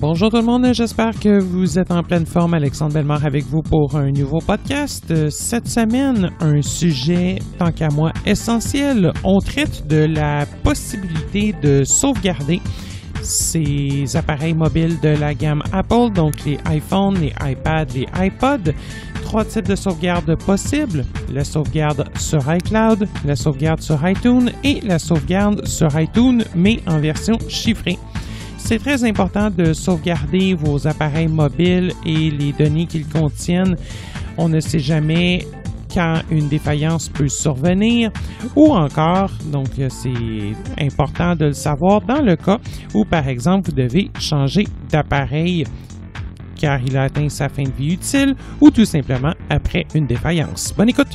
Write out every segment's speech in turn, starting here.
Bonjour tout le monde, j'espère que vous êtes en pleine forme. Alexandre Bellemare avec vous pour un nouveau podcast. Euh, cette semaine, un sujet, tant qu'à moi, essentiel. On traite de la possibilité de sauvegarder ces appareils mobiles de la gamme Apple, donc les iPhones, les iPads, les iPods. Trois types de sauvegarde possibles la sauvegarde sur iCloud, la sauvegarde sur iTunes et la sauvegarde sur iTunes, mais en version chiffrée. C'est très important de sauvegarder vos appareils mobiles et les données qu'ils contiennent. On ne sait jamais quand une défaillance peut survenir ou encore, donc c'est important de le savoir dans le cas où par exemple vous devez changer d'appareil car il a atteint sa fin de vie utile ou tout simplement après une défaillance. Bonne écoute!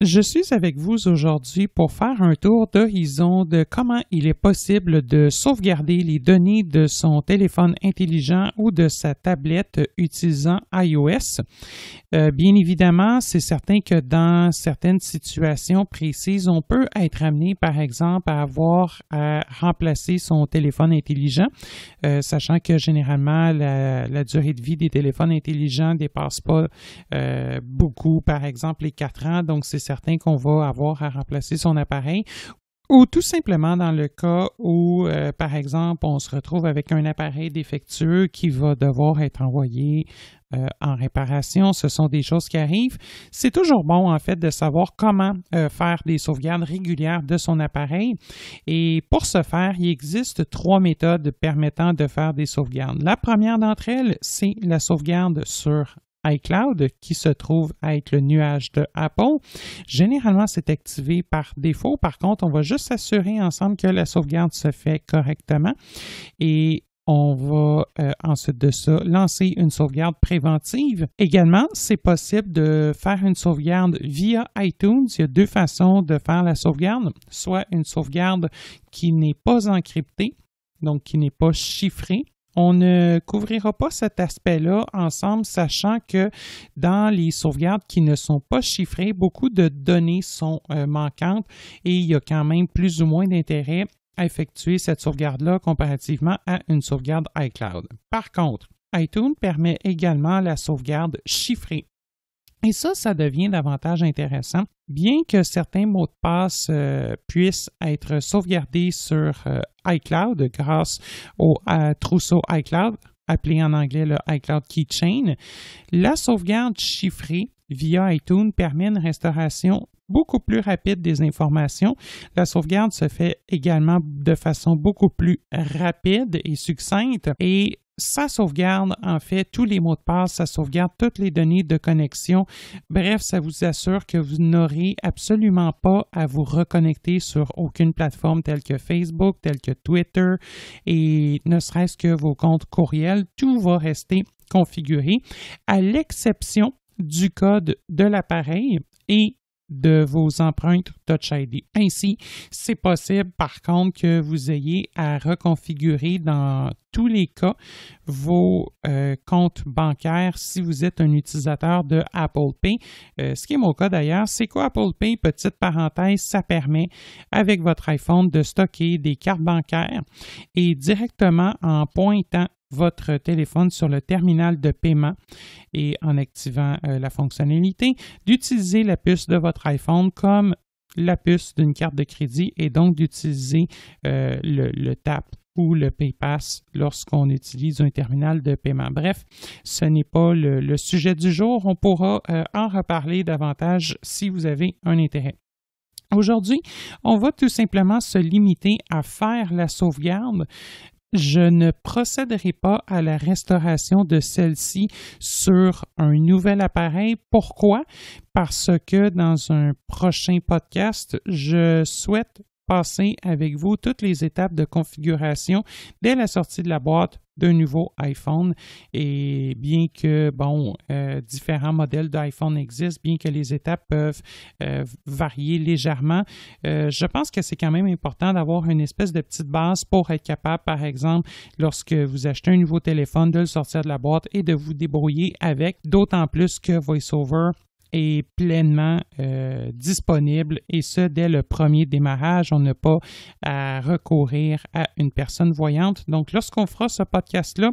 Je suis avec vous aujourd'hui pour faire un tour d'horizon de comment il est possible de sauvegarder les données de son téléphone intelligent ou de sa tablette utilisant iOS. Euh, bien évidemment, c'est certain que dans certaines situations précises, on peut être amené, par exemple, à avoir à remplacer son téléphone intelligent, euh, sachant que généralement, la, durée de vie des téléphones intelligents ne dépasse pas euh, beaucoup, par exemple, les quatre ans. Donc, c'est certain qu'on va avoir à remplacer son appareil ou tout simplement dans le cas où, euh, par exemple, on se retrouve avec un appareil défectueux qui va devoir être envoyé euh, en réparation. Ce sont des choses qui arrivent. C'est toujours bon, en fait, de savoir comment euh, faire des sauvegardes régulières de son appareil. Et pour ce faire, il existe trois méthodes permettant de faire des sauvegardes. La première d'entre elles, c'est la sauvegarde sur iCloud qui se trouve être le nuage de Apple. Généralement, c'est activé par défaut. Par contre, on va juste s'assurer ensemble que la sauvegarde se fait correctement et on va euh, ensuite de ça lancer une sauvegarde préventive. Également, c'est possible de faire une sauvegarde via iTunes. Il y a deux façons de faire la sauvegarde, soit une sauvegarde qui n'est pas encryptée, donc qui n'est pas chiffrée, on ne couvrira pas cet aspect-là ensemble, sachant que dans les sauvegardes qui ne sont pas chiffrées, beaucoup de données sont euh, manquantes et il y a quand même plus ou moins d'intérêt à effectuer cette sauvegarde-là comparativement à une sauvegarde iCloud. Par contre, iTunes permet également la sauvegarde chiffrée et ça, ça devient davantage intéressant, bien que certains mots de passe euh, puissent être sauvegardés sur euh, iCloud grâce au trousseau iCloud, appelé en anglais le iCloud Keychain. La sauvegarde chiffrée via iTunes permet une restauration beaucoup plus rapide des informations. La sauvegarde se fait également de façon beaucoup plus rapide et succincte et ça sauvegarde en fait tous les mots de passe, ça sauvegarde toutes les données de connexion. Bref, ça vous assure que vous n'aurez absolument pas à vous reconnecter sur aucune plateforme telle que Facebook, telle que Twitter et ne serait-ce que vos comptes courriels. Tout va rester configuré à l'exception du code de l'appareil et de vos empreintes Touch ID. Ainsi, c'est possible par contre que vous ayez à reconfigurer dans tous les cas vos euh, comptes bancaires si vous êtes un utilisateur de Apple Pay. Euh, ce qui est mon cas d'ailleurs, c'est quoi Apple Pay? Petite parenthèse, ça permet avec votre iPhone de stocker des cartes bancaires et directement en pointant votre téléphone sur le terminal de paiement et en activant euh, la fonctionnalité d'utiliser la puce de votre iPhone comme la puce d'une carte de crédit et donc d'utiliser euh, le, TAP ou le PayPass lorsqu'on utilise un terminal de paiement. Bref, ce n'est pas le, sujet du jour. On pourra euh, en reparler davantage si vous avez un intérêt. Aujourd'hui, on va tout simplement se limiter à faire la sauvegarde je ne procéderai pas à la restauration de celle-ci sur un nouvel appareil. Pourquoi? Parce que dans un prochain podcast, je souhaite passer avec vous toutes les étapes de configuration dès la sortie de la boîte d'un nouveau iPhone. Et bien que, bon, euh, différents modèles d'iPhone existent, bien que les étapes peuvent euh, varier légèrement, euh, je pense que c'est quand même important d'avoir une espèce de petite base pour être capable, par exemple, lorsque vous achetez un nouveau téléphone, de le sortir de la boîte et de vous débrouiller avec, d'autant plus que VoiceOver est pleinement euh, disponible et ce, dès le premier démarrage. On n'a pas à recourir à une personne voyante. Donc, lorsqu'on fera ce podcast-là,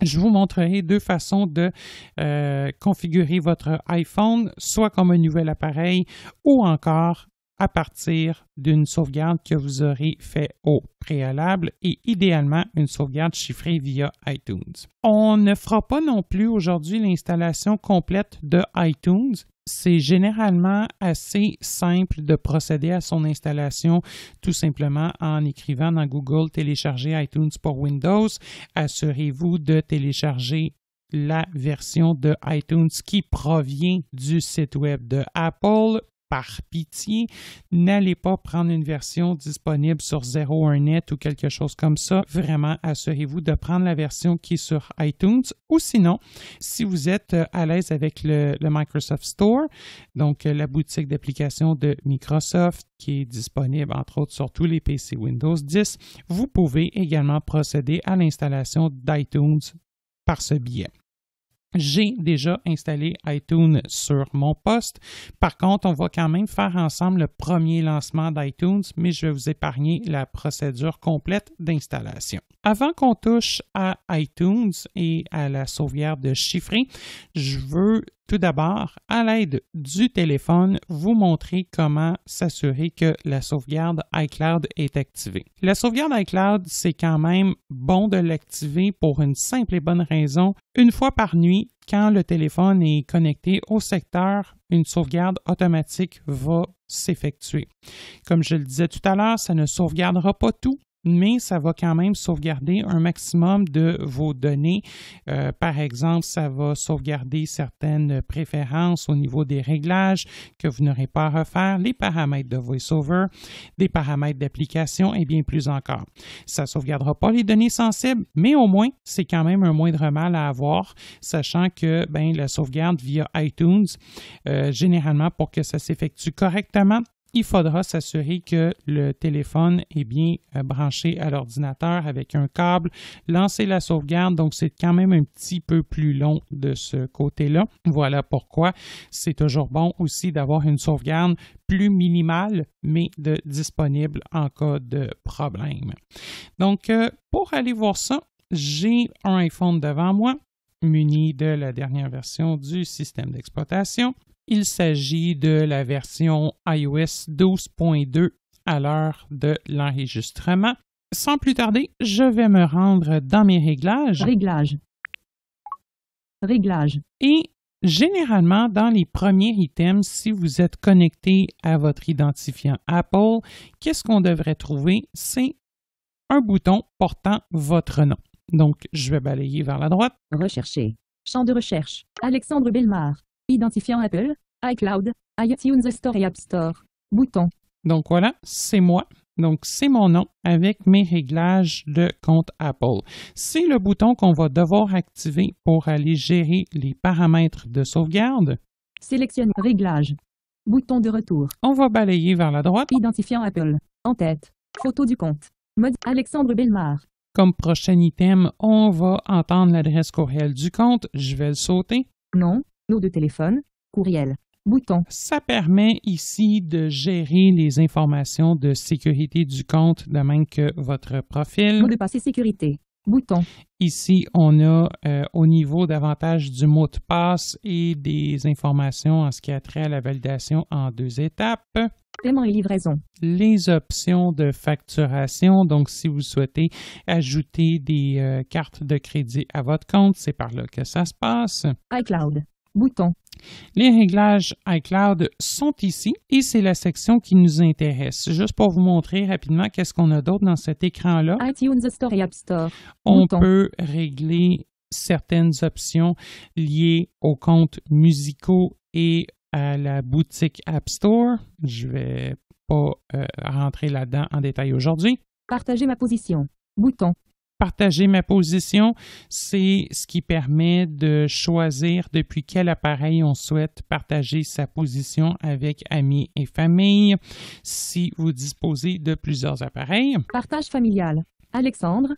je vous montrerai deux façons de euh, configurer votre iPhone, soit comme un nouvel appareil ou encore à partir d'une sauvegarde que vous aurez fait au préalable et idéalement une sauvegarde chiffrée via iTunes. On ne fera pas non plus aujourd'hui l'installation complète de iTunes, c'est généralement assez simple de procéder à son installation tout simplement en écrivant dans Google Télécharger iTunes pour Windows. Assurez-vous de télécharger la version de iTunes qui provient du site web de Apple par pitié, n'allez pas prendre une version disponible sur 01net ou quelque chose comme ça. Vraiment, assurez-vous de prendre la version qui est sur iTunes ou sinon, si vous êtes euh, à l'aise avec le, le, Microsoft Store, donc euh, la boutique d'applications de Microsoft qui est disponible entre autres sur tous les PC Windows 10, vous pouvez également procéder à l'installation d'iTunes par ce biais. J'ai déjà installé iTunes sur mon poste. Par contre, on va quand même faire ensemble le premier lancement d'iTunes, mais je vais vous épargner la procédure complète d'installation. Avant qu'on touche à iTunes et à la sauvegarde chiffré, je veux tout d'abord, à l'aide du téléphone, vous montrez comment s'assurer que la sauvegarde iCloud est activée. La sauvegarde iCloud, c'est quand même bon de l'activer pour une simple et bonne raison. Une fois par nuit, quand le téléphone est connecté au secteur, une sauvegarde automatique va s'effectuer. Comme je le disais tout à l'heure, ça ne sauvegardera pas tout, mais ça va quand même sauvegarder un maximum de vos données. Euh, par exemple, ça va sauvegarder certaines préférences au niveau des réglages que vous n'aurez pas à refaire, les paramètres de VoiceOver, des paramètres d'application et bien plus encore. Ça ne sauvegardera pas les données sensibles, mais au moins, c'est quand même un moindre mal à avoir, sachant que ben, la sauvegarde via iTunes, euh, généralement, pour que ça s'effectue correctement, il faudra s'assurer que le téléphone est bien euh, branché à l'ordinateur avec un câble, lancer la sauvegarde, donc c'est quand même un petit peu plus long de ce côté-là. Voilà pourquoi c'est toujours bon aussi d'avoir une sauvegarde plus minimale, mais disponible en cas de problème. Donc, euh, pour aller voir ça, j'ai un iPhone devant moi muni de la dernière version du système d'exploitation. Il s'agit de la version iOS 12.2 à l'heure de l'enregistrement. Sans plus tarder, je vais me rendre dans mes réglages. Réglages. Réglages. Et Généralement, dans les premiers items, si vous êtes connecté à votre identifiant Apple, qu'est-ce qu'on devrait trouver? C'est un bouton portant votre nom. Donc, je vais balayer vers la droite. Rechercher. Champ de recherche. Alexandre Belmar. Identifiant Apple, iCloud, iTunes Store et App Store. Bouton. Donc voilà, c'est moi. Donc, c'est mon nom avec mes réglages de compte Apple. C'est le bouton qu'on va devoir activer pour aller gérer les paramètres de sauvegarde. Sélectionne Réglages. Bouton de retour. On va balayer vers la droite. Identifiant Apple. En tête. Photo du compte. Mode Alexandre Belmar. Comme prochain item, on va entendre l'adresse courriel du compte. Je vais le sauter. Non, Numéro de téléphone, courriel, bouton. Ça permet ici de gérer les informations de sécurité du compte, de même que votre profil. Mot de passe sécurité. Bouton. Ici, on a euh, au niveau davantage du mot de passe et des informations en ce qui a trait à la validation en deux étapes. Paiement et livraison. Les options de facturation. Donc, si vous souhaitez ajouter des euh, cartes de crédit à votre compte, c'est par là que ça se passe. iCloud bouton. Les réglages iCloud sont ici et c'est la section qui nous intéresse. Juste pour vous montrer rapidement qu'est-ce qu'on a d'autre dans cet écran-là. iTunes Store App Store. On peut régler certaines options liées aux comptes musicaux et à la boutique App Store. Je ne vais pas euh, rentrer là-dedans en détail aujourd'hui. Partager ma position. Bouton partager ma position, c'est ce qui permet de choisir depuis quel appareil on souhaite partager sa position avec amis et famille si vous disposez de plusieurs appareils. Partage familial. Alexandre,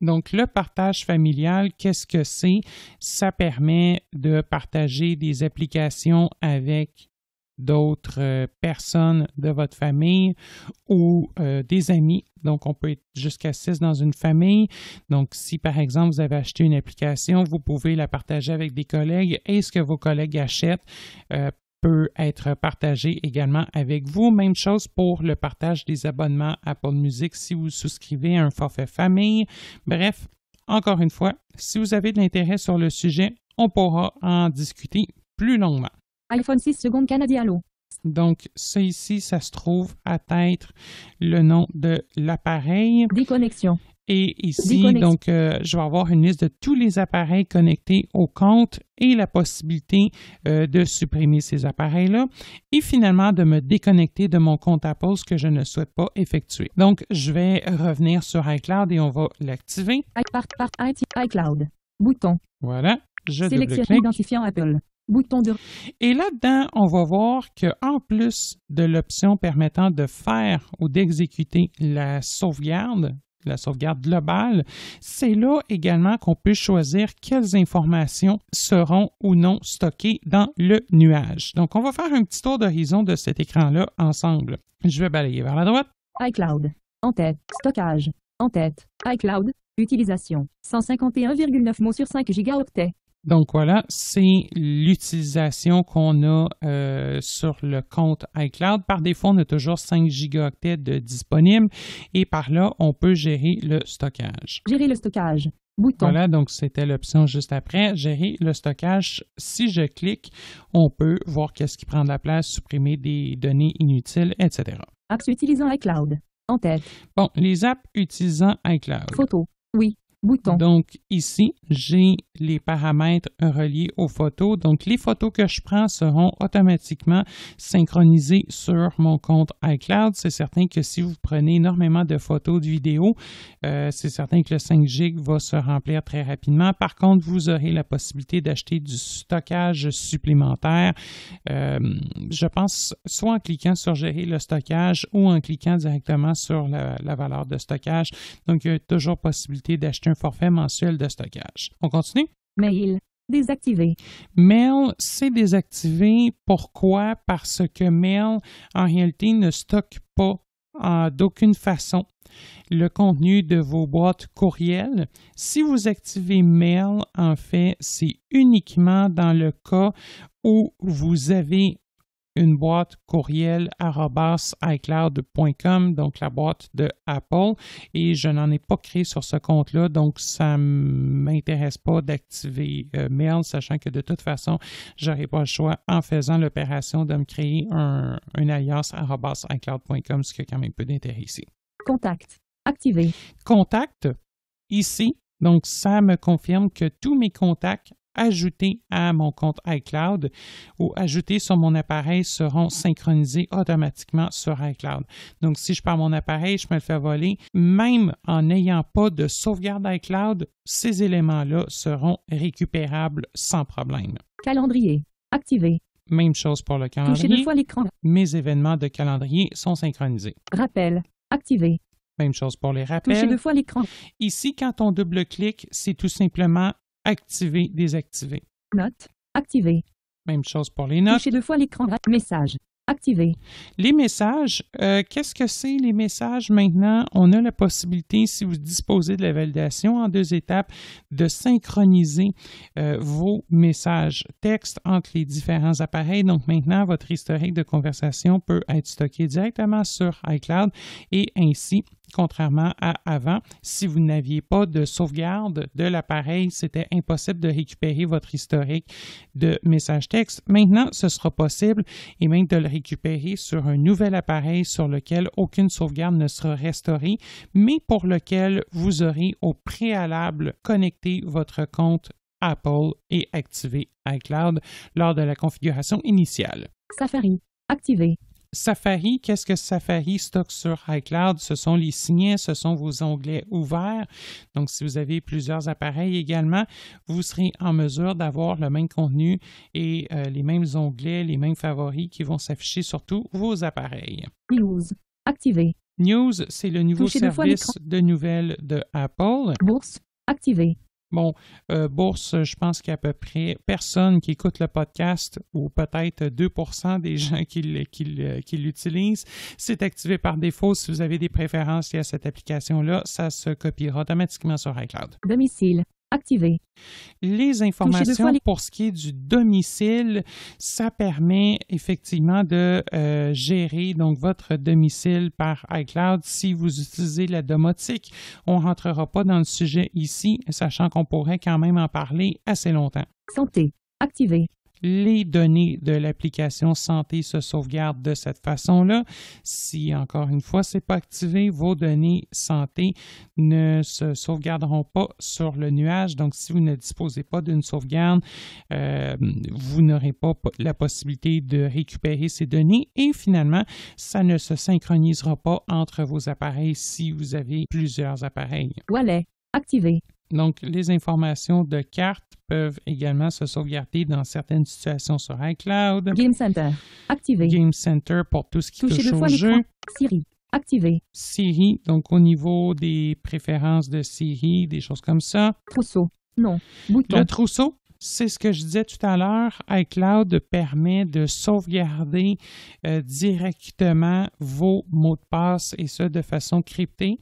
donc, le partage familial, qu'est-ce que c'est? Ça permet de partager des applications avec d'autres euh, personnes de votre famille ou euh, des amis. Donc, on peut être jusqu'à six dans une famille. Donc, si par exemple vous avez acheté une application, vous pouvez la partager avec des collègues et ce que vos collègues achètent euh, peut être partagé également avec vous. Même chose pour le partage des abonnements Apple Music si vous souscrivez à un forfait famille. Bref, encore une fois, si vous avez de l'intérêt sur le sujet, on pourra en discuter plus longuement iPhone 6 seconde, Canadien Allo. Donc, ça ici, ça se trouve à tête, le nom de l'appareil. Déconnexion. Et ici, donc, euh, je vais avoir une liste de tous les appareils connectés au compte et la possibilité euh, de supprimer ces appareils-là et finalement de me déconnecter de mon compte Apple, ce que je ne souhaite pas effectuer. Donc, je vais revenir sur iCloud et on va l'activer. iCloud. Bouton. Voilà. Je Sélectionne identifiant Apple. Et là-dedans, on va voir qu'en plus de l'option permettant de faire ou d'exécuter la sauvegarde, la sauvegarde globale, c'est là également qu'on peut choisir quelles informations seront ou non stockées dans le nuage. Donc, on va faire un petit tour d'horizon de cet écran-là ensemble. Je vais balayer vers la droite. iCloud. En tête. Stockage. En tête. iCloud. Utilisation. 151,9 mots sur 5 gigaoctets. Donc voilà, c'est l'utilisation qu'on a euh, sur le compte iCloud. Par défaut, on a toujours 5 gigaoctets de disponibles et par là, on peut gérer le stockage. Gérer le stockage. Bouton. Voilà, donc c'était l'option juste après, gérer le stockage. Si je clique, on peut voir qu'est-ce qui prend de la place, supprimer des données inutiles, etc. Apps utilisant iCloud. En tête. Bon, les apps utilisant iCloud. Photo. Oui. Donc ici, j'ai les paramètres reliés aux photos. Donc les photos que je prends seront automatiquement synchronisées sur mon compte iCloud. C'est certain que si vous prenez énormément de photos, de vidéos, euh, c'est certain que le 5 GB va se remplir très rapidement. Par contre, vous aurez la possibilité d'acheter du stockage supplémentaire. Euh, je pense soit en cliquant sur gérer le stockage ou en cliquant directement sur la, la valeur de stockage. Donc, il y a toujours possibilité d'acheter un forfait mensuel de stockage. On continue? Mail. Désactivé. Mail, c'est désactivé. Pourquoi? Parce que Mail, en réalité, ne stocke pas d'aucune façon le contenu de vos boîtes courriels. Si vous activez Mail, en fait, c'est uniquement dans le cas où vous avez une boîte courriel iCloud.com, donc la boîte de Apple, et je n'en ai pas créé sur ce compte-là, donc ça ne m'intéresse pas d'activer euh, Mail, sachant que de toute façon, je n'aurai pas le choix en faisant l'opération de me créer un, un alias iCloud.com, ce qui a quand même peu d'intérêt ici. Contact. Activé. Contact. Ici, donc, ça me confirme que tous mes contacts ajoutés à mon compte iCloud ou ajoutés sur mon appareil seront synchronisés automatiquement sur iCloud. Donc, si je perds mon appareil, je me le fais voler, même en n'ayant pas de sauvegarde iCloud, ces éléments-là seront récupérables sans problème. Calendrier. Activé. Même chose pour le calendrier. deux fois l'écran. Mes événements de calendrier sont synchronisés. Rappel. Activé. Même chose pour les rappels. deux fois l'écran. Ici, quand on double-clique, c'est tout simplement Activer, désactiver. Note, activer. Même chose pour les notes. deux fois l'écran. Message. Activer. Les messages, euh, qu'est-ce que c'est les messages maintenant? On a la possibilité, si vous disposez de la validation en deux étapes, de synchroniser euh, vos messages texte entre les différents appareils. Donc maintenant, votre historique de conversation peut être stocké directement sur iCloud et ainsi contrairement à avant. Si vous n'aviez pas de sauvegarde de l'appareil, c'était impossible de récupérer votre historique de messages texte. Maintenant, ce sera possible et même de le récupérer sur un nouvel appareil sur lequel aucune sauvegarde ne sera restaurée, mais pour lequel vous aurez au préalable connecté votre compte Apple et activé iCloud lors de la configuration initiale. Safari, activé. Safari, qu'est-ce que Safari stocke sur iCloud? Ce sont les signets, ce sont vos onglets ouverts. Donc, si vous avez plusieurs appareils également, vous serez en mesure d'avoir le même contenu et euh, les mêmes onglets, les mêmes favoris qui vont s'afficher sur tous vos appareils. News. Activé. News, c'est le nouveau service de nouvelles de Apple. Bourse. Activé. Bon, euh, bourse, je pense qu'il y a à peu près personne qui écoute le podcast ou peut-être 2 des gens qui, l'utilisent. C'est activé par défaut. Si vous avez des préférences liées à cette application-là, ça se copiera automatiquement sur iCloud. Domicile. Activé. Les informations pour ce qui est du domicile, ça permet effectivement de euh, gérer donc votre domicile par iCloud. Si vous utilisez la domotique, on ne rentrera pas dans le sujet ici, sachant qu'on pourrait quand même en parler assez longtemps. Santé. Activé les données de l'application santé se sauvegardent de cette façon-là. Si, encore une fois, ce n'est pas activé, vos données santé ne se sauvegarderont pas sur le nuage. Donc, si vous ne disposez pas d'une sauvegarde, euh, vous n'aurez pas la possibilité de récupérer ces données et finalement, ça ne se synchronisera pas entre vos appareils si vous avez plusieurs appareils. Voilà. activé. Donc, les informations de cartes peuvent également se sauvegarder dans certaines situations sur iCloud. Game Center, activé. Game Center pour tout ce qui touche au jeu. Siri, activé. Siri, donc au niveau des préférences de Siri, des choses comme ça. Trousseau, non. Bouton. Le trousseau, c'est ce que je disais tout à l'heure. iCloud permet de sauvegarder euh, directement vos mots de passe et ce de façon cryptée.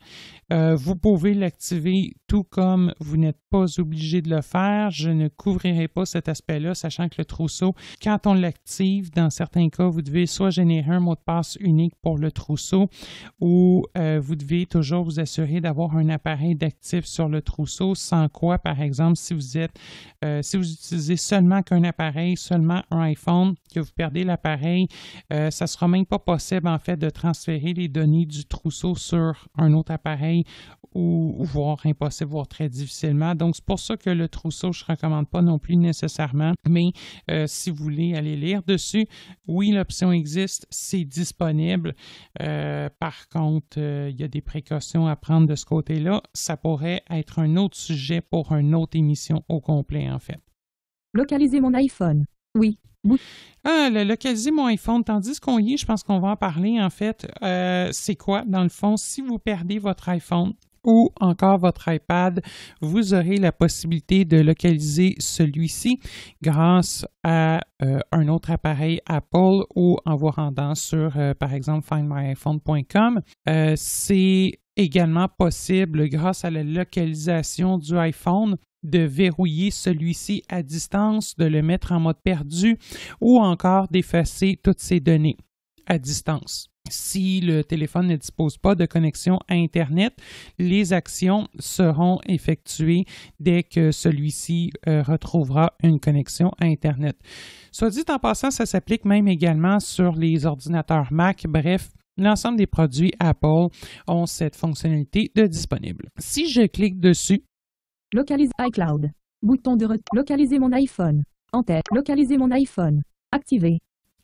Euh, vous pouvez l'activer tout comme vous n'êtes pas obligé de le faire. Je ne couvrirai pas cet aspect-là, sachant que le trousseau, quand on l'active, dans certains cas, vous devez soit générer un mot de passe unique pour le trousseau ou euh, vous devez toujours vous assurer d'avoir un appareil d'actif sur le trousseau, sans quoi, par exemple, si vous êtes, si utilisez seulement qu'un appareil, seulement un iPhone, que vous perdez l'appareil, euh, ça ne sera même pas possible en fait de transférer les données du trousseau sur un autre appareil ou, voire impossible, voire très difficilement. Donc c'est pour ça que le trousseau, je ne recommande pas non plus nécessairement, mais euh, si vous voulez aller lire dessus, oui, l'option existe, c'est disponible. Euh, par contre, il y a des précautions à prendre de ce côté-là. Ça pourrait être un autre sujet pour une autre émission au complet, en fait. Localiser mon iPhone. Oui. Ah, le localiser mon iPhone, tandis qu'on y est, je pense qu'on va en parler en fait. Euh, c'est quoi, dans le fond, si vous perdez votre iPhone ou encore votre iPad, vous aurez la possibilité de localiser celui-ci grâce à euh, un autre appareil Apple ou en vous rendant sur, euh, par exemple, findmyiphone.com. c'est également possible grâce à la localisation du iPhone de verrouiller celui-ci à distance, de le mettre en mode perdu ou encore d'effacer toutes ces données à distance. Si le téléphone ne dispose pas de connexion à Internet, les actions seront effectuées dès que celui-ci euh, retrouvera une connexion à Internet. Soit dit en passant, ça s'applique même également sur les ordinateurs Mac, bref, l'ensemble des produits Apple ont cette fonctionnalité de disponible. Si je clique dessus, Localise iCloud. Bouton de retour. Localiser mon iPhone. En tête. Localiser mon iPhone. Activer.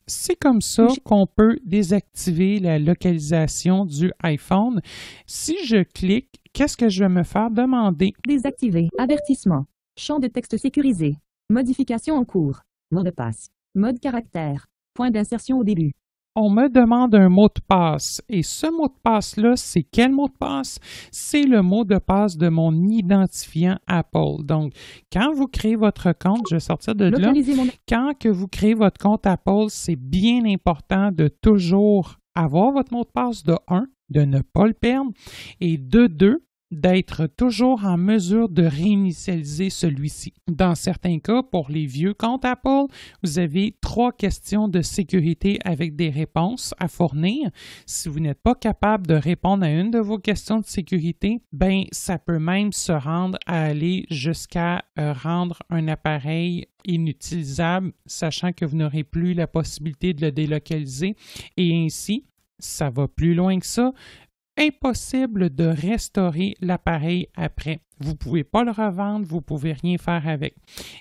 C'est comme ça qu'on peut désactiver la localisation du iPhone. Si je clique, qu'est-ce que je vais me faire demander? Désactiver. Avertissement. Champ de texte sécurisé. Modification en cours. Mot de passe. Mode caractère. Point d'insertion au début on me demande un mot de passe. Et ce mot de passe-là, c'est quel mot de passe? C'est le mot de passe de mon identifiant Apple. Donc, quand vous créez votre compte, je vais sortir de là, quand que vous créez votre compte Apple, c'est bien important de toujours avoir votre mot de passe de 1, de ne pas le perdre, et de 2, d'être toujours en mesure de réinitialiser celui-ci. Dans certains cas, pour les vieux comptes Apple, vous avez trois questions de sécurité avec des réponses à fournir. Si vous n'êtes pas capable de répondre à une de vos questions de sécurité, ben ça peut même se rendre à aller jusqu'à euh, rendre un appareil inutilisable, sachant que vous n'aurez plus la possibilité de le délocaliser et ainsi ça va plus loin que ça impossible de restaurer l'appareil après. Vous ne pouvez pas le revendre, vous ne pouvez rien faire avec.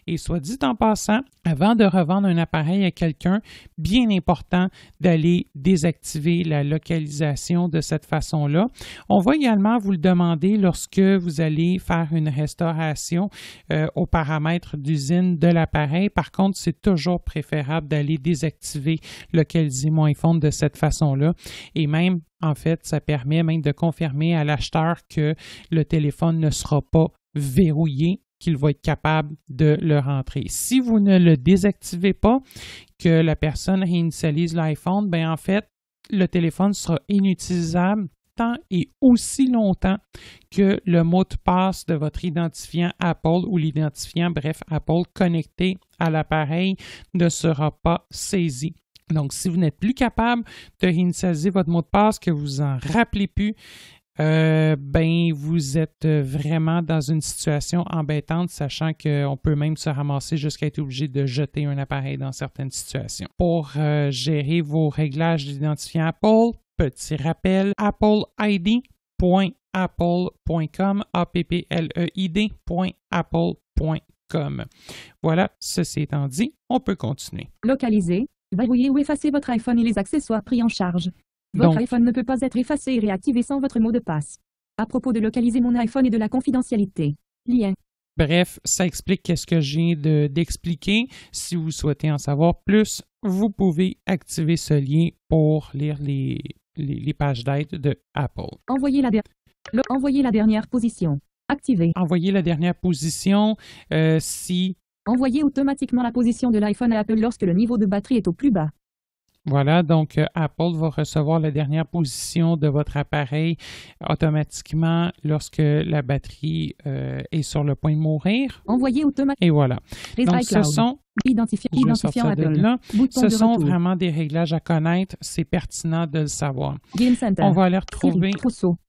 Et soit dit en passant, avant de revendre un appareil à quelqu'un, bien important d'aller désactiver la localisation de cette façon-là. On va également vous le demander lorsque vous allez faire une restauration euh, aux paramètres d'usine de l'appareil. Par contre, c'est toujours préférable d'aller désactiver localiser mon iPhone de cette façon-là. Et même en fait, ça permet même de confirmer à l'acheteur que le téléphone ne sera pas pas verrouillé qu'il va être capable de le rentrer. Si vous ne le désactivez pas, que la personne réinitialise l'iPhone, ben en fait, le téléphone sera inutilisable tant et aussi longtemps que le mot de passe de votre identifiant Apple ou l'identifiant, bref, Apple connecté à l'appareil ne sera pas saisi. Donc, si vous n'êtes plus capable de réinitialiser votre mot de passe, que vous en rappelez plus, euh, ben vous êtes euh, vraiment dans une situation embêtante, sachant qu'on peut même se ramasser jusqu'à être obligé de jeter un appareil dans certaines situations. Pour euh, gérer vos réglages d'identifiant Apple, petit rappel, Apple appleid.apple.com. E voilà, ceci étant dit, on peut continuer. Localiser, verrouiller ou effacer votre iPhone et les accessoires pris en charge. Votre iPhone ne peut pas être effacé et réactivé sans votre mot de passe. À propos de localiser mon iPhone et de la confidentialité. Lien. Bref, ça explique qu'est-ce que j'ai d'expliquer. si vous souhaitez en savoir plus, vous pouvez activer ce lien pour lire les, les, pages d'aide de Apple. Envoyez la, dernière position. Activez. Envoyez la dernière position euh, si... Envoyez automatiquement la position de l'iPhone à Apple lorsque le niveau de batterie est au plus bas. Voilà, donc euh, Apple va recevoir la dernière position de votre appareil automatiquement lorsque la batterie euh, est sur le point de mourir. Envoyé automatiquement. Et voilà. donc, ce sont Identifiant, Ce sont vraiment des réglages à connaître. C'est pertinent de le savoir. Center. On va aller retrouver.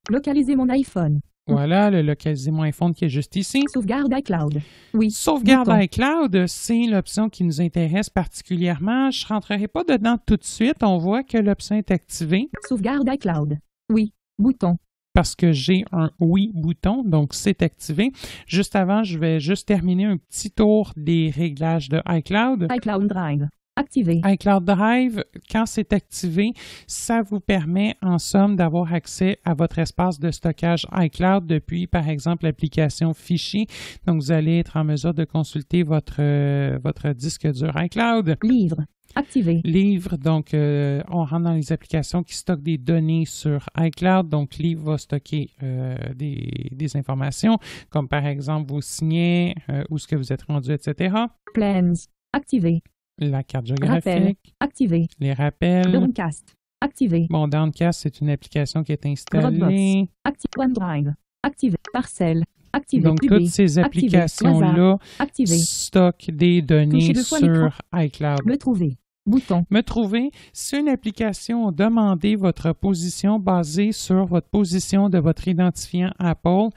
Localiser mon iPhone. Mm. Voilà, le localisé moins fond qui est juste ici. Sauvegarde iCloud. Oui. Sauvegarde iCloud, c'est l'option qui nous intéresse particulièrement. Je ne rentrerai pas dedans tout de suite. On voit que l'option est activée. Sauvegarde iCloud. Oui. Bouton parce que j'ai un oui bouton, donc c'est activé. Juste avant, je vais juste terminer un petit tour des réglages de iCloud. iCloud Drive activé. iCloud Drive, quand c'est activé, ça vous permet en somme d'avoir accès à votre espace de stockage iCloud depuis, par exemple, l'application Fichier. Donc, vous allez être en mesure de consulter votre, euh, votre disque dur iCloud. Livre. Activé. Livre, donc euh, on rentre dans les applications qui stockent des données sur iCloud. Donc Livre va stocker euh, des, informations comme par exemple vos signets, où où ce que vous êtes rendu, etc. Plans. Activé. La carte géographique. Les rappels. Downcast. Activé. Bon, Downcast, c'est une application qui est installée. Active OneDrive. Activé. Parcelle. Activé. Donc, toutes ces applications-là stockent des données sur iCloud. Le trouver. Bouton. Me trouver, Si une application demandait votre position basée sur votre position de votre identifiant Apple.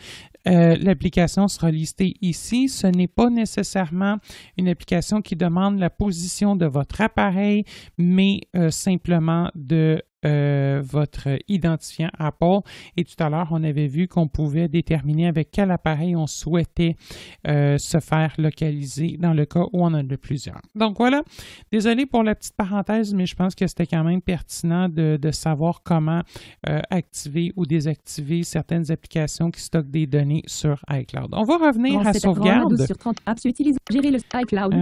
Euh, l'application sera listée ici. Ce n'est pas nécessairement une application qui demande la position de votre appareil, mais euh, simplement de euh, votre identifiant Apple. Et tout à l'heure, on avait vu qu'on pouvait déterminer avec quel appareil on souhaitait euh, se faire localiser dans le cas où on en a de plusieurs. Donc voilà, désolé pour la petite parenthèse, mais je pense que c'était quand même pertinent de, savoir comment euh, activer ou désactiver certaines applications qui stockent des données sur iCloud. On va revenir à sauvegarde. le iCloud,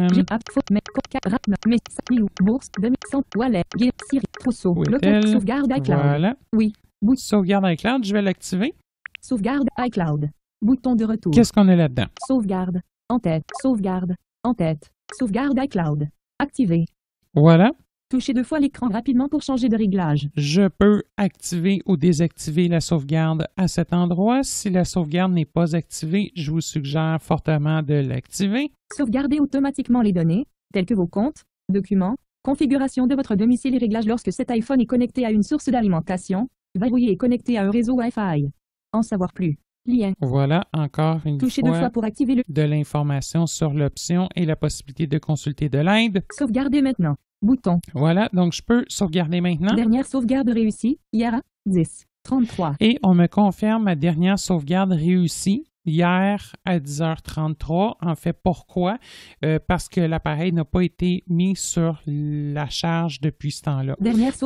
Sauvegarde iCloud. Voilà. Oui. Sauvegarde iCloud, je vais l'activer. Sauvegarde iCloud. Bouton de retour. Qu'est-ce qu'on a là-dedans? Sauvegarde. En tête. Sauvegarde. En tête. Sauvegarde iCloud. Activé. Voilà. Touchez deux fois l'écran rapidement pour changer de réglage. Je peux activer ou désactiver la sauvegarde à cet endroit. Si la sauvegarde n'est pas activée, je vous suggère fortement de l'activer. Sauvegarder automatiquement les données, telles que vos comptes, documents, Configuration de votre domicile et réglages lorsque cet iPhone est connecté à une source d'alimentation, verrouillé et connecté à un réseau Wi-Fi. En savoir plus. Lien. Voilà encore une Touchez fois, deux fois pour activer le... de l'information sur l'option et la possibilité de consulter de l'aide. Sauvegarder maintenant. Bouton. Voilà, donc je peux sauvegarder maintenant. Dernière sauvegarde réussie, Yara, 10, 33. Et on me confirme ma dernière sauvegarde réussie hier à 10h33. En fait, pourquoi? Euh, parce que l'appareil n'a pas été mis sur la charge depuis ce temps-là.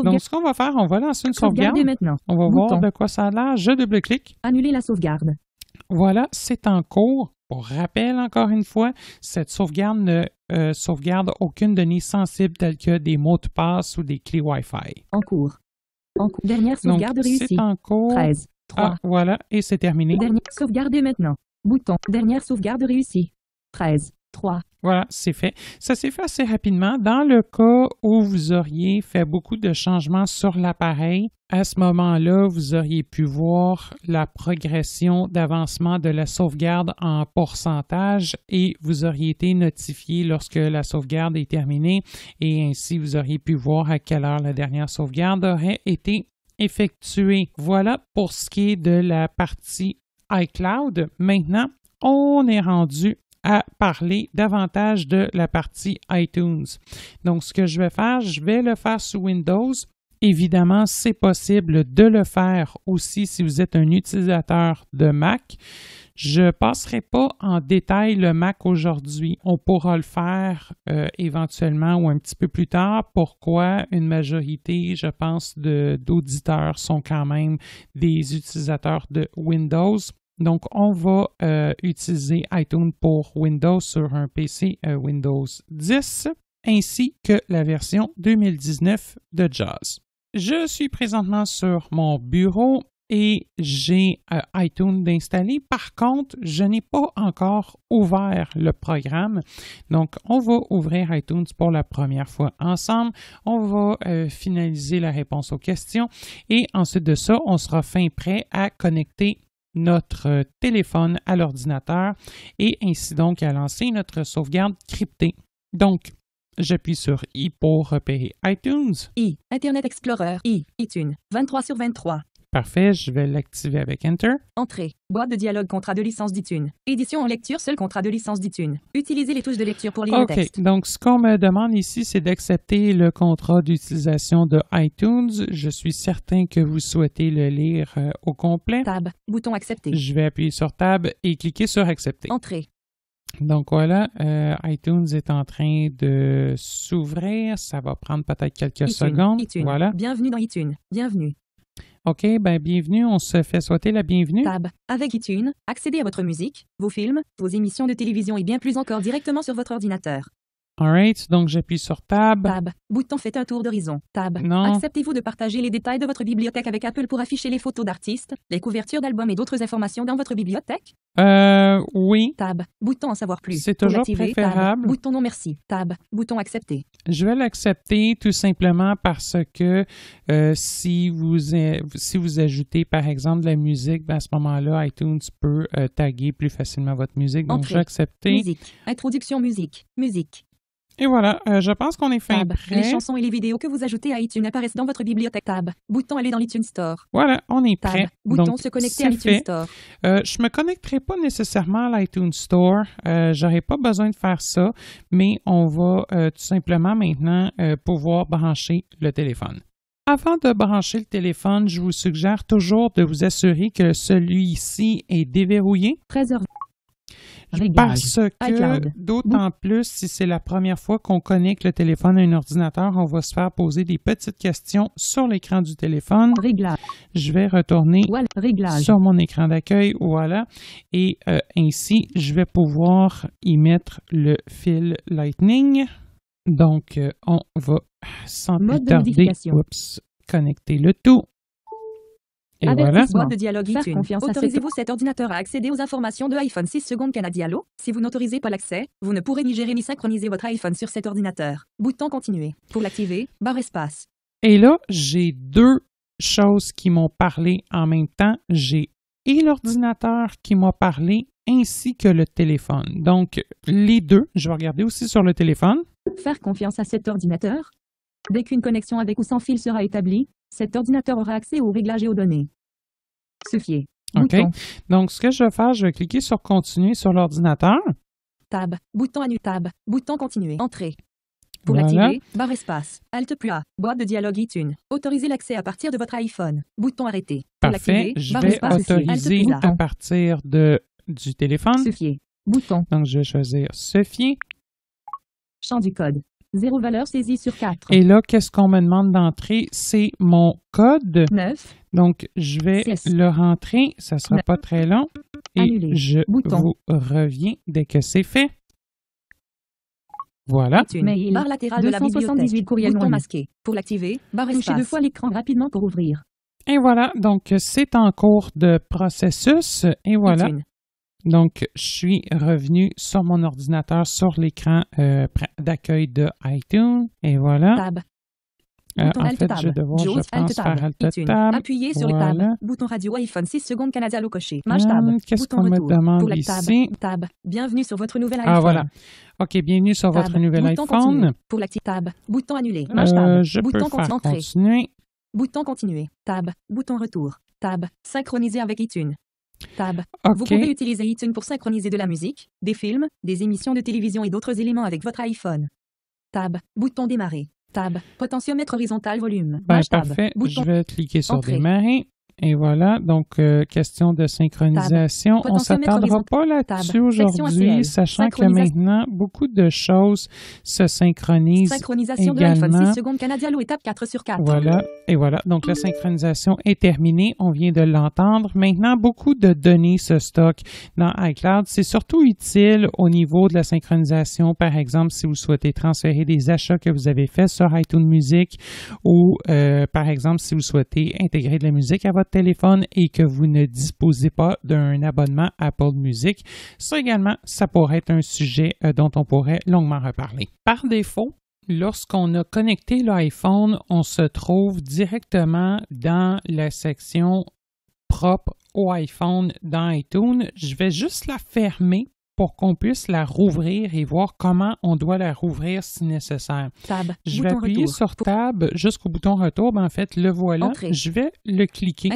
Donc, ce qu'on va faire, on va lancer une sauvegarde. maintenant. On va voir de quoi ça a l'air. Je double-clique. Annuler la sauvegarde. Voilà, c'est en cours. Pour rappel, encore une fois, cette sauvegarde ne euh, sauvegarde aucune donnée sensible telle que des mots de passe ou des clés Wi-Fi. En cours. En cours. Dernière sauvegarde Donc, réussie. C'est en cours. 13. 3. Ah, voilà, et c'est terminé. Dernière sauvegarde maintenant. Bouton. Dernière sauvegarde réussie. 13. 3. Voilà, c'est fait. Ça s'est fait assez rapidement. Dans le cas où vous auriez fait beaucoup de changements sur l'appareil, à ce moment-là, vous auriez pu voir la progression d'avancement de la sauvegarde en pourcentage et vous auriez été notifié lorsque la sauvegarde est terminée et ainsi vous auriez pu voir à quelle heure la dernière sauvegarde aurait été effectué. Voilà pour ce qui est de la partie iCloud. Maintenant, on est rendu à parler davantage de la partie iTunes. Donc, ce que je vais faire, je vais le faire sous Windows. Évidemment, c'est possible de le faire aussi si vous êtes un utilisateur de Mac. Je passerai pas en détail le Mac aujourd'hui. On pourra le faire euh, éventuellement ou un petit peu plus tard. Pourquoi une majorité, je pense, d'auditeurs sont quand même des utilisateurs de Windows. Donc, on va euh, utiliser iTunes pour Windows sur un PC euh, Windows 10 ainsi que la version 2019 de Jazz. Je suis présentement sur mon bureau et j'ai euh, iTunes installé. Par contre, je n'ai pas encore ouvert le programme. Donc, on va ouvrir iTunes pour la première fois ensemble. On va euh, finaliser la réponse aux questions et ensuite de ça, on sera fin prêt à connecter notre euh, téléphone à l'ordinateur et ainsi donc à lancer notre sauvegarde cryptée. Donc, J'appuie sur I pour repérer iTunes. I, Internet Explorer, I, iTunes, 23 sur 23. Parfait, je vais l'activer avec Enter. Entrée. Boîte de dialogue contrat de licence d'iTunes. Édition en lecture seul contrat de licence d'iTunes. Utilisez les touches de lecture pour lire le texte. donc ce qu'on me demande ici, c'est d'accepter le contrat d'utilisation de iTunes. Je suis certain que vous souhaitez le lire euh, au complet. Tab. Bouton accepter. Je vais appuyer sur Tab et cliquer sur accepter. Entrée. Donc voilà, euh, iTunes est en train de s'ouvrir. Ça va prendre peut-être quelques secondes. Voilà. Bienvenue dans iTunes. Bienvenue. OK, ben bienvenue, on se fait souhaiter la bienvenue. Tab. Avec iTunes, accédez à votre musique, vos films, vos émissions de télévision et bien plus encore directement sur votre ordinateur. Alright, donc j'appuie sur Tab. Tab. Bouton fait un tour d'horizon. Tab. Non. Acceptez-vous de partager les détails de votre bibliothèque avec Apple pour afficher les photos d'artistes, les couvertures d'albums et d'autres informations dans votre bibliothèque Euh, oui. Tab. Bouton en savoir plus. C'est toujours préférable. Tab. Bouton non merci. Tab. Bouton accepter. Je vais l'accepter tout simplement parce que euh, si, vous, si vous ajoutez par exemple de la musique, ben, à ce moment-là, iTunes peut euh, taguer plus facilement votre musique. Donc, j'ai accepté. Musique. Introduction musique. Musique. Et voilà, euh, je pense qu'on est fin Les chansons et les vidéos que vous ajoutez à iTunes apparaissent dans votre bibliothèque tab. Bouton aller dans l'iTunes Store. Voilà, on est prêt. Bouton se connecter à l'iTunes Store. Euh, je me connecterai pas nécessairement à l'iTunes Store. Euh, J'aurai pas besoin de faire ça, mais on va euh, tout simplement maintenant euh, pouvoir brancher le téléphone. Avant de brancher le téléphone, je vous suggère toujours de vous assurer que celui-ci est déverrouillé. très parce que ah, d'autant plus si c'est la première fois qu'on connecte le téléphone à un ordinateur, on va se faire poser des petites questions sur l'écran du téléphone. Je vais retourner sur mon écran d'accueil, voilà, et euh, ainsi je vais pouvoir y mettre le fil Lightning. Donc, euh, on va sans plus tarder connecter le tout voilà. de dialogue Autorisez-vous cet ordinateur à accéder aux informations de iPhone 6 secondes Canada Allo. Si vous n'autorisez pas l'accès, vous ne pourrez ni gérer ni synchroniser votre iPhone sur cet ordinateur. Bouton continuer. Pour l'activer, barre espace. Et là, j'ai deux choses qui m'ont parlé en même temps. J'ai et l'ordinateur qui m'a parlé ainsi que le téléphone. Donc, les deux, je vais regarder aussi sur le téléphone. Faire confiance à cet ordinateur. Dès qu'une connexion avec ou sans fil sera établie, cet ordinateur aura accès aux réglages et aux données. Sophie. OK. Donc, ce que je vais faire, je vais cliquer sur Continuer sur l'ordinateur. Tab. Bouton annuler. Tab. Bouton Continuer. Entrée. Pour l'activer activer, barre espace, Alt plus A, boîte de dialogue iTunes. Autoriser l'accès à partir de votre iPhone. Bouton arrêté. Parfait. Pour autoriser à partir de, du téléphone. Sophie. Bouton. Donc, je vais choisir Sophie. Champ du code. Zéro valeur saisie sur 4. Et là, qu'est-ce qu'on me demande d'entrer? C'est mon code. 9. Donc, je vais le rentrer. Ça ne sera pas très long. Et je vous reviens dès que c'est fait. Voilà. Mail. Barre latérale de la courriel Bouton non masqué. Pour l'activer, barre Touchez deux fois l'écran rapidement pour ouvrir. Et voilà, donc c'est en cours de processus. Et voilà. Donc, je suis revenu sur mon ordinateur, sur l'écran euh, d'accueil de iTunes. Et voilà. Tab. Euh, en fait, tab. je je pense, Alt Tab. Appuyez sur le Tab. Bouton radio iPhone 6 secondes canadien le cocher. Tab. Qu'est-ce qu'on me demande ici? Tab. Bienvenue sur votre nouvel ah, iPhone. Ah, voilà. OK, bienvenue sur votre nouvel Bouton iPhone. Continue. Pour petite Tab. Bouton annulé. Euh, tab. je Bouton peux continuer. Bouton continuer. Tab. Bouton retour. Tab. Synchroniser avec iTunes. Tab. Vous pouvez utiliser iTunes pour synchroniser de la musique, des films, des émissions de télévision et d'autres éléments avec votre iPhone. Tab. Bouton démarrer. Tab. Potentiomètre horizontal volume. Ben, parfait. Je vais cliquer sur démarrer. Et voilà, donc euh, question de synchronisation. On ne s'attendra pas là-dessus aujourd'hui, sachant que maintenant, beaucoup de choses se synchronisent Synchronisation également. de l'iPhone 6 secondes étape 4 sur 4. Voilà, et voilà. Donc la synchronisation est terminée, on vient de l'entendre. Maintenant, beaucoup de données se stockent dans iCloud. C'est surtout utile au niveau de la synchronisation, par exemple, si vous souhaitez transférer des achats que vous avez faits sur iTunes Music ou, euh, par exemple, si vous souhaitez intégrer de la musique à votre téléphone et que vous ne disposez pas d'un abonnement Apple Music. Ça également, ça pourrait être un sujet euh, dont on pourrait longuement reparler. Par défaut, lorsqu'on a connecté l'iPhone, on se trouve directement dans la section propre au iPhone dans iTunes. Je vais juste la fermer pour qu'on puisse la rouvrir et voir comment on doit la rouvrir si nécessaire. Tab. Je vais appuyer sur Tab jusqu'au bouton retour. Ben, en fait, le voilà. Je vais le cliquer.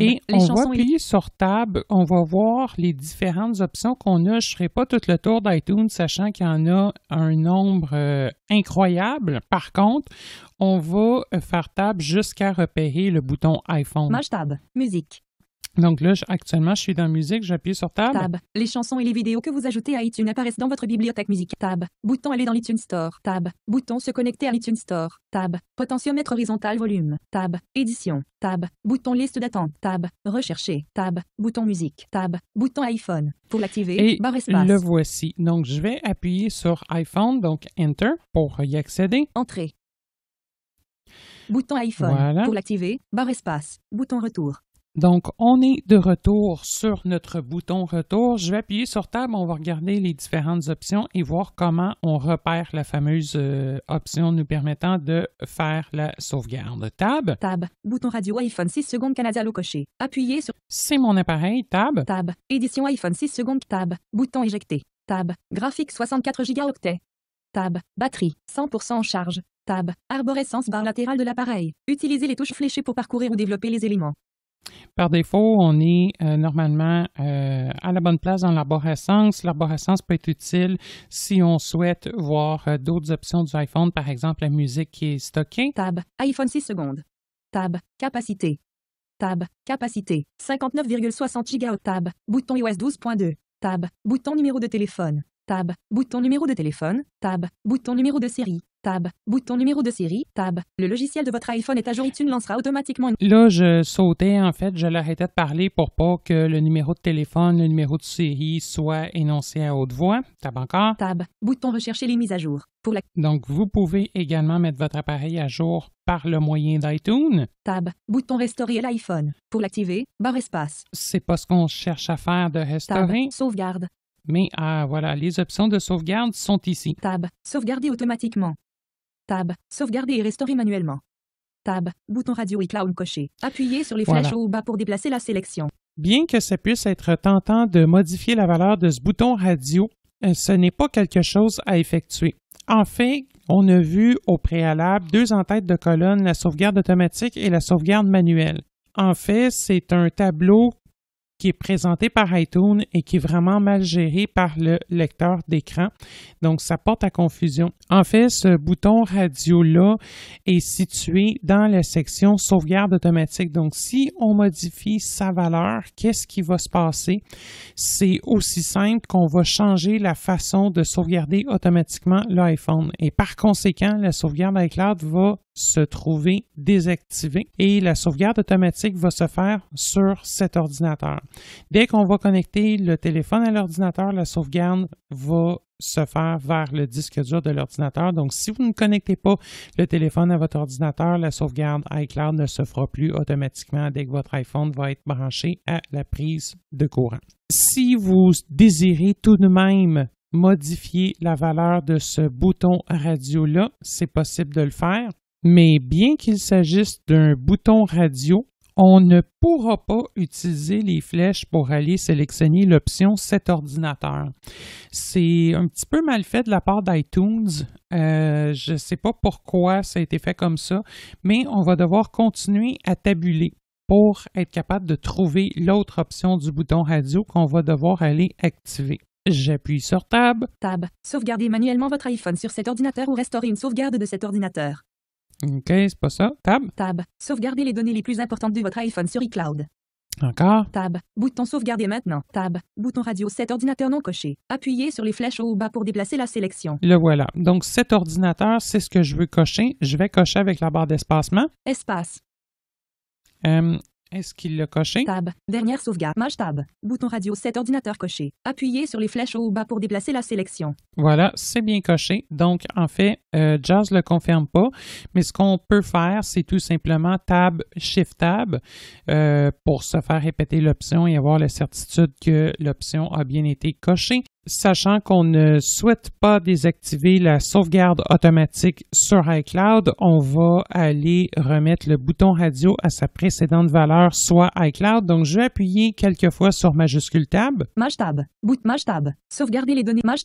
Et on va appuyer sur Tab, on va voir les différentes options qu'on a. Je ne ferai pas tout le tour d'iTunes, sachant qu'il y en a un nombre euh, incroyable. Par contre, on va faire Tab jusqu'à repérer le bouton iPhone. Tab, musique. Donc là, actuellement, je suis dans musique, j'appuie sur tab. Tab. Les chansons et les vidéos que vous ajoutez à iTunes apparaissent dans votre bibliothèque musique. Tab. Bouton aller dans l'iTunes Store. Tab. Bouton se connecter à l'iTunes Store. Tab. Potentiomètre horizontal volume. Tab. Édition. Tab. Bouton liste d'attente. Tab. Rechercher. Tab. Bouton musique. Tab. Bouton iPhone. Pour l'activer, barre espace. Le voici. Donc je vais appuyer sur iPhone, donc Enter, pour y accéder. Entrée. Bouton iPhone. Pour l'activer, barre espace. Bouton retour. Donc, on est de retour sur notre bouton retour. Je vais appuyer sur Tab, on va regarder les différentes options et voir comment on repère la fameuse euh, option nous permettant de faire la sauvegarde. Tab. Tab. Bouton radio iPhone 6 secondes Canada le coché. Appuyez sur. C'est mon appareil. Tab. Tab. Édition iPhone 6 secondes. Tab. Bouton éjecté. Tab. Graphique 64 gigaoctets. Tab. Batterie. 100% en charge. Tab. Arborescence barre latérale de l'appareil. Utilisez les touches fléchées pour parcourir ou développer les éléments. Par défaut, on est euh, normalement euh, à la bonne place dans l'arborescence. L'arborescence peut être utile si on souhaite voir euh, d'autres options du iPhone, par exemple la musique qui est stockée. Tab, iPhone 6 secondes. Tab, capacité. Tab, capacité, 59,60 Go. Tab, bouton iOS 12.2. Tab, bouton numéro de téléphone. Tab, bouton numéro de téléphone. Tab, bouton numéro de série. Tab. Bouton numéro de série. Tab. Le logiciel de votre iPhone est à jour. iTunes lancera automatiquement. Une... Là, je sautais. En fait, je l'arrêtais de parler pour pas que le numéro de téléphone, le numéro de série soit énoncé à haute voix. Tab encore. Tab. Bouton rechercher les mises à jour. Donc, vous pouvez également mettre votre appareil à jour par le moyen d'iTunes. Tab. Bouton restaurer l'iPhone. Pour l'activer, barre espace. C'est pas ce qu'on cherche à faire de restaurer. Tab. Sauvegarde. Mais ah, voilà, les options de sauvegarde sont ici. Tab. Sauvegarder automatiquement. Tab. Sauvegarder et restaurer manuellement. Tab. Bouton radio et cloud coché. Appuyez sur les flèches au bas pour déplacer la sélection. Bien que ça puisse être tentant de modifier la valeur de ce bouton radio, euh, ce n'est pas quelque chose à effectuer. Enfin, on a vu au préalable deux entêtes de colonne, la sauvegarde automatique et la sauvegarde manuelle. En fait, c'est un tableau qui est présenté par iTunes et qui est vraiment mal géré par le lecteur d'écran. Donc, ça porte à confusion. En fait, ce bouton radio-là est situé dans la section sauvegarde automatique. Donc, si on modifie sa valeur, qu'est-ce qui va se passer? C'est aussi simple qu'on va changer la façon de sauvegarder automatiquement l'iPhone. Et par conséquent, la sauvegarde iCloud va se trouver désactivé et la sauvegarde automatique va se faire sur cet ordinateur. Dès qu'on va connecter le téléphone à l'ordinateur, la sauvegarde va se faire vers le disque dur de l'ordinateur. Donc, si vous ne connectez pas le téléphone à votre ordinateur, la sauvegarde iCloud ne se fera plus automatiquement dès que votre iPhone va être branché à la prise de courant. Si vous désirez tout de même modifier la valeur de ce bouton radio-là, c'est possible de le faire. Mais bien qu'il s'agisse d'un bouton radio, on ne pourra pas utiliser les flèches pour aller sélectionner l'option Cet ordinateur. C'est un petit peu mal fait de la part d'iTunes. Euh, je ne sais pas pourquoi ça a été fait comme ça, mais on va devoir continuer à tabuler pour être capable de trouver l'autre option du bouton radio qu'on va devoir aller activer. J'appuie sur Tab. Tab. Sauvegarder manuellement votre iPhone sur cet ordinateur ou restaurer une sauvegarde de cet ordinateur. OK, c'est pas ça. Tab. Tab. Sauvegarder les données les plus importantes de votre iPhone sur iCloud. Encore. Tab. Bouton sauvegarder maintenant. Tab. Bouton radio Cet ordinateur non coché. Appuyez sur les flèches haut bas pour déplacer la sélection. Le voilà. Donc cet ordinateur, c'est ce que je veux cocher. Je vais cocher avec la barre d'espacement. Espace. Euh, est-ce qu'il l'a coché? Tab. Dernière sauvegarde. maj tab. Bouton radio 7 ordinateur coché. Appuyez sur les flèches haut ou bas pour déplacer la sélection. Voilà, c'est bien coché. Donc, en fait, euh, Jazz ne le confirme pas. Mais ce qu'on peut faire, c'est tout simplement tab, shift tab euh, pour se faire répéter l'option et avoir la certitude que l'option a bien été cochée. Sachant qu'on ne souhaite pas désactiver la sauvegarde automatique sur iCloud, on va aller remettre le bouton radio à sa précédente valeur, soit iCloud. Donc, je vais appuyer quelques fois sur majuscule tab. Maj Bout Sauvegarder les données. Maj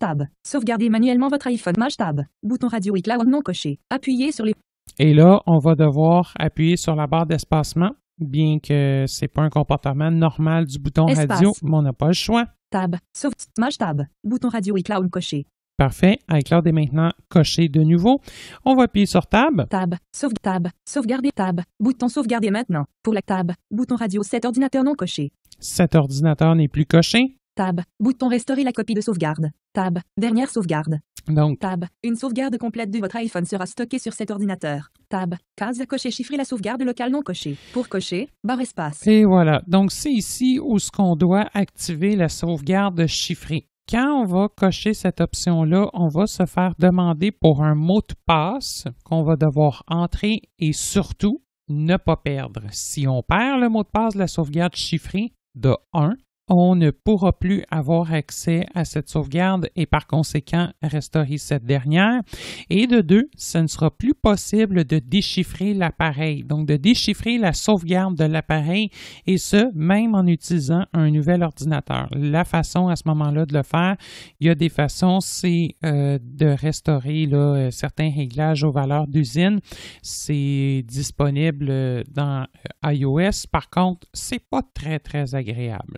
Sauvegarder manuellement votre iPhone. Maj Bouton radio iCloud non coché. Appuyez sur les. Et là, on va devoir appuyer sur la barre d'espacement bien que ce n'est pas un comportement normal du bouton radio, mais on n'a pas le choix. Tab. Sauf tab. Bouton radio iCloud coché. Parfait. iCloud est maintenant coché de nouveau. On va appuyer sur Tab. Tab. Sauve Tab. Sauvegarder Tab. Bouton sauvegarder maintenant. Pour la Tab. Bouton radio. Cet ordinateur non coché. Cet ordinateur n'est plus coché. Tab. Bouton restaurer la copie de sauvegarde. Tab. Dernière sauvegarde. Donc. Tab. Une sauvegarde complète de votre iPhone sera stockée sur cet ordinateur. Tab. Case à cocher chiffrer la sauvegarde locale non cochée. Pour cocher, barre espace. Et voilà. Donc, c'est ici où ce qu'on doit activer la sauvegarde chiffrée. Quand on va cocher cette option-là, on va se faire demander pour un mot de passe qu'on va devoir entrer et surtout ne pas perdre. Si on perd le mot de passe de la sauvegarde chiffrée, de 1, on ne pourra plus avoir accès à cette sauvegarde et par conséquent restaurer cette dernière. Et de deux, ce ne sera plus possible de déchiffrer l'appareil, donc de déchiffrer la sauvegarde de l'appareil et ce, même en utilisant un nouvel ordinateur. La façon à ce moment-là de le faire, il y a des façons, c'est euh, de restaurer certains réglages aux valeurs d'usine. C'est disponible euh, dans euh, iOS. Par contre, c'est pas très, très agréable.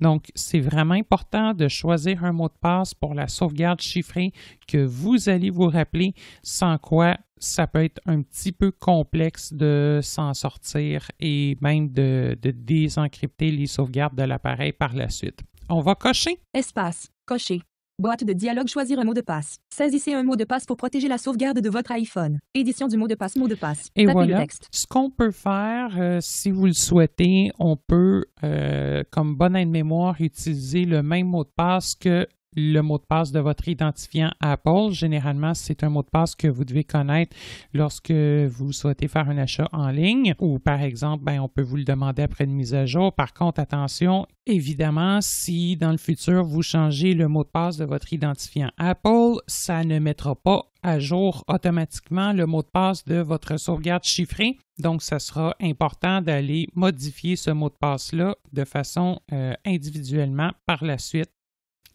Donc, c'est vraiment important de choisir un mot de passe pour la sauvegarde chiffrée que vous allez vous rappeler, sans quoi ça peut être un petit peu complexe de s'en sortir et même de, de désencrypter les sauvegardes de l'appareil par la suite. On va cocher. Espace. Cocher. Boîte de dialogue choisir un mot de passe. Saisissez un mot de passe pour protéger la sauvegarde de votre iPhone. Édition du mot de passe, mot de passe. Et voilà. Ce qu'on peut faire, euh, si vous le souhaitez, on peut, euh, comme bonne aide mémoire, utiliser le même mot de passe que le mot de passe de votre identifiant Apple. Généralement, c'est un mot de passe que vous devez connaître lorsque vous souhaitez faire un achat en ligne ou par exemple, ben, on peut vous le demander après une mise à jour. Par contre, attention, évidemment, si dans le futur vous changez le mot de passe de votre identifiant Apple, ça ne mettra pas à jour automatiquement le mot de passe de votre sauvegarde chiffrée. Donc, ça sera important d'aller modifier ce mot de passe-là de façon euh, individuellement par la suite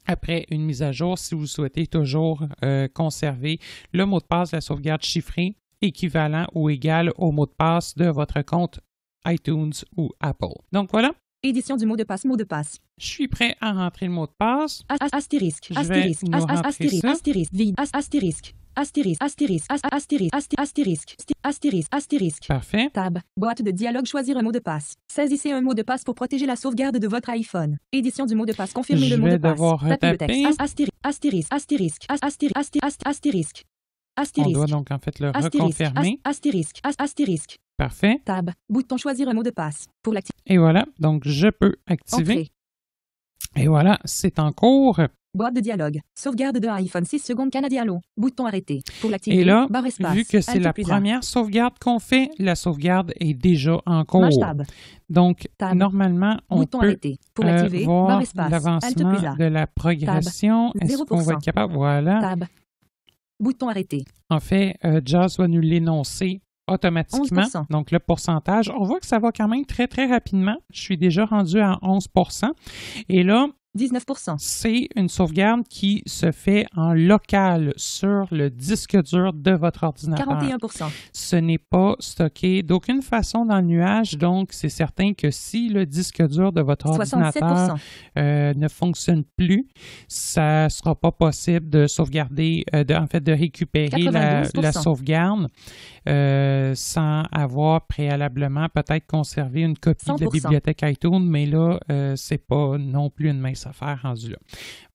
après une mise à jour si vous souhaitez toujours euh, conserver le mot de passe de la sauvegarde chiffrée équivalent ou égal au mot de passe de votre compte iTunes ou Apple. Donc voilà, Édition du mot de passe, mot de passe. Je suis prêt à rentrer le mot de passe. Astérisque, astérisque, astérisque, astérisque, vide, astérisque, astérisque, astérisque, astérisque, astérisque, astérisque, astérisque. Parfait. Tab, boîte de dialogue, choisir un mot de passe. Saisissez un mot de passe pour protéger la sauvegarde de votre iPhone. Édition du mot de passe, confirmez le mot de passe. Astérisque, astérisque, astérisque, astérisque, astérisque. On doit donc en fait le reconfirmer. Astérisque, astérisque, Parfait. Tab. Bouton choisir un mot de passe pour l'activer. Et voilà. Donc, je peux activer. Entrée. Et voilà, c'est en cours. Boîte de dialogue. Sauvegarde de iPhone 6 secondes long. Bouton arrêté. Pour l'activer, Et là, barre espace, vu que c'est la première sauvegarde qu'on fait, la sauvegarde est déjà en cours. Tab. Donc, tab. normalement, on Bouton arrêté. Pour euh, voir l'avancement de la progression. Est-ce qu'on va être capable? Voilà. Tab. Bouton arrêté. En fait, euh, Jazz va nous l'énoncer automatiquement. Donc, le pourcentage, on voit que ça va quand même très, très rapidement. Je suis déjà rendu à 11 Et là, 19%. C'est une sauvegarde qui se fait en local sur le disque dur de votre ordinateur. 41%. Ce n'est pas stocké d'aucune façon dans le nuage, donc c'est certain que si le disque dur de votre ordinateur euh, ne fonctionne plus, ça ne sera pas possible de sauvegarder, euh, en fait de récupérer la, sauvegarde euh, sans avoir préalablement peut-être conservé une copie de la bibliothèque iTunes, mais là, c'est pas non plus une main affaire là.